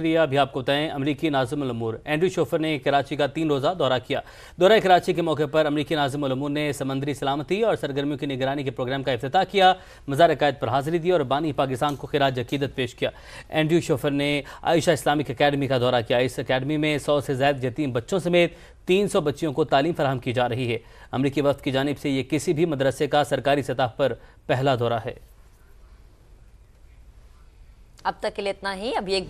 अभी आपको बताएं अमरीकी नाजिम एंड्री शोफर ने कराची का तीन रोज़ा दौरा किया दौरा कराची के मौके पर अमरीकी नाजिम ने समंदरी सलामती और सरगर्मियों की निगरानी के प्रोग्राम का अफ्ताह किया मज़ार कायद पर हाजिरी दी और बानी पाकिस्तान को खराज अकीदत पेश किया एंड्री शोफर ने आयशा इस्लामिक अकेडमी का दौरा किया इस अकेडमी में सौ से ज्यादा जतीम बच्चों समेत तीन सौ बच्चियों को तालीम फराम की जा रही है अमरीकी वफ्त की जानब से यह किसी भी मदरसे का सरकारी सतह पर पहला दौरा है अब तक के लिए इतना ही अभी एक